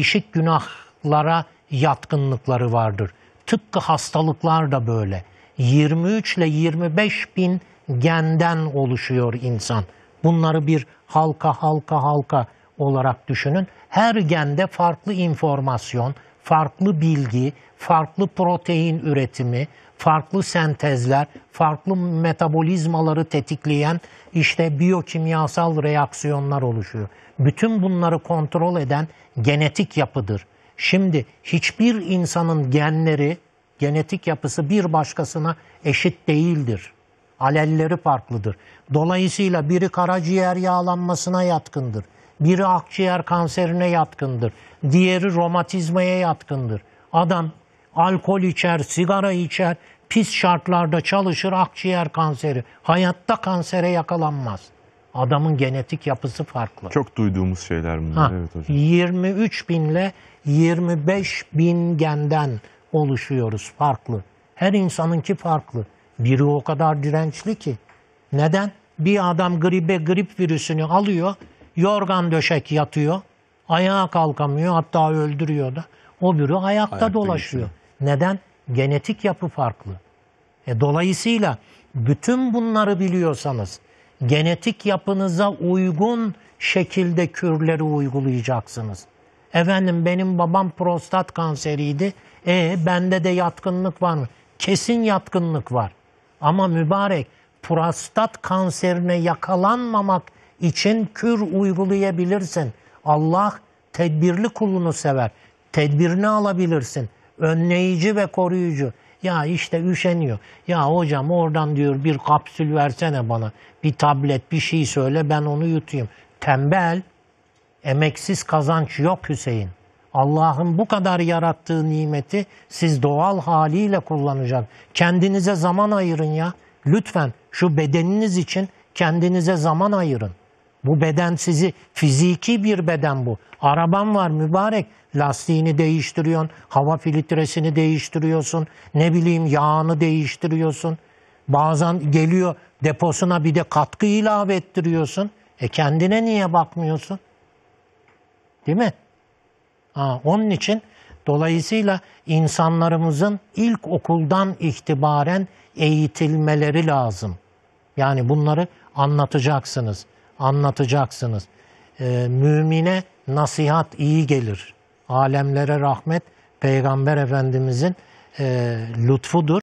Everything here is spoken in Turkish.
değişik günahlara yatkınlıkları vardır. Tıpkı hastalıklar da böyle. 23 ile 25 bin genden oluşuyor insan. Bunları bir halka halka halka olarak düşünün. Her gende farklı informasyon, farklı bilgi, farklı protein üretimi, farklı sentezler, farklı metabolizmaları tetikleyen işte biyokimyasal reaksiyonlar oluşuyor. Bütün bunları kontrol eden genetik yapıdır. Şimdi hiçbir insanın genleri, genetik yapısı bir başkasına eşit değildir. Alelleri farklıdır. Dolayısıyla biri karaciğer yağlanmasına yatkındır biri akciğer kanserine yatkındır. Diğeri romatizmaya yatkındır. Adam alkol içer, sigara içer, pis şartlarda çalışır akciğer kanseri. Hayatta kansere yakalanmaz. Adamın genetik yapısı farklı. Çok duyduğumuz şeyler bunlar. Ha, evet hocam. 23 binle 25 bin genden oluşuyoruz farklı. Her insanınki farklı. Biri o kadar dirençli ki. Neden? Bir adam gribe grip virüsünü alıyor Yorgan döşek yatıyor. Ayağa kalkamıyor hatta öldürüyor da. O biri ayakta, ayakta dolaşıyor. Geçiyor. Neden? Genetik yapı farklı. E, dolayısıyla bütün bunları biliyorsanız genetik yapınıza uygun şekilde kürleri uygulayacaksınız. Efendim benim babam prostat kanseriydi. E bende de yatkınlık var mı? Kesin yatkınlık var. Ama mübarek prostat kanserine yakalanmamak için kür uygulayabilirsin. Allah tedbirli kulunu sever. Tedbirini alabilirsin. Önleyici ve koruyucu. Ya işte üşeniyor. Ya hocam oradan diyor bir kapsül versene bana. Bir tablet bir şey söyle ben onu yutayım. Tembel, emeksiz kazanç yok Hüseyin. Allah'ın bu kadar yarattığı nimeti siz doğal haliyle kullanacaksınız. Kendinize zaman ayırın ya. Lütfen şu bedeniniz için kendinize zaman ayırın. Bu beden sizi fiziki bir beden bu. Araban var mübarek. Lastiğini değiştiriyorsun, hava filtresini değiştiriyorsun, ne bileyim yağını değiştiriyorsun. Bazen geliyor deposuna bir de katkı ilave ettiriyorsun. E kendine niye bakmıyorsun? Değil mi? Ha, onun için dolayısıyla insanlarımızın ilk okuldan itibaren eğitilmeleri lazım. Yani bunları anlatacaksınız anlatacaksınız. E, mümine nasihat iyi gelir. Alemlere rahmet Peygamber Efendimizin e, lütfudur.